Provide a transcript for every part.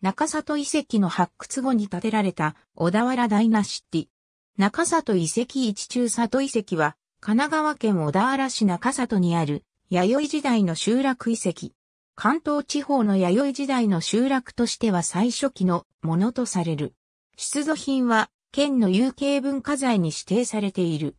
中里遺跡の発掘後に建てられた小田原ダイナシティ。中里遺跡一中里遺跡は、神奈川県小田原市中里にある、弥生時代の集落遺跡。関東地方の弥生時代の集落としては最初期のものとされる。出土品は、県の有形文化財に指定されている。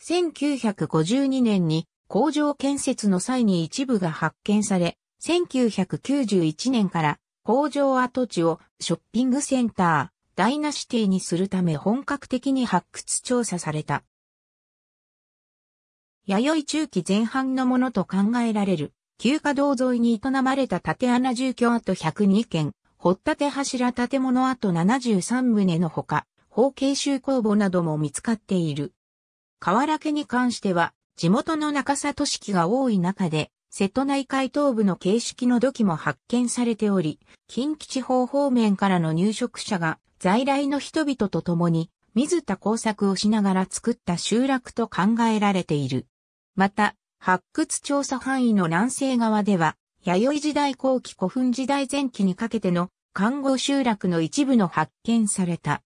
1952年に工場建設の際に一部が発見され、1991年から工場跡地をショッピングセンター、ダイナシティにするため本格的に発掘調査された。弥生中期前半のものと考えられる、旧華道沿いに営まれた縦穴住居跡102軒、掘立柱建物跡73棟のほか、方形集工房なども見つかっている。河原家に関しては、地元の中里式が多い中で、瀬戸内海東部の形式の土器も発見されており、近畿地方方面からの入植者が在来の人々と共に水田工作をしながら作った集落と考えられている。また、発掘調査範囲の南西側では、弥生時代後期古墳時代前期にかけての看護集落の一部の発見された。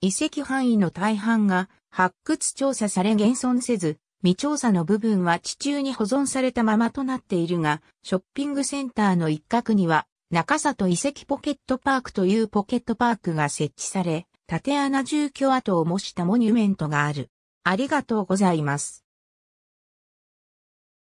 遺跡範囲の大半が発掘調査され現存せず、未調査の部分は地中に保存されたままとなっているが、ショッピングセンターの一角には、中里遺跡ポケットパークというポケットパークが設置され、縦穴住居跡を模したモニュメントがある。ありがとうございます。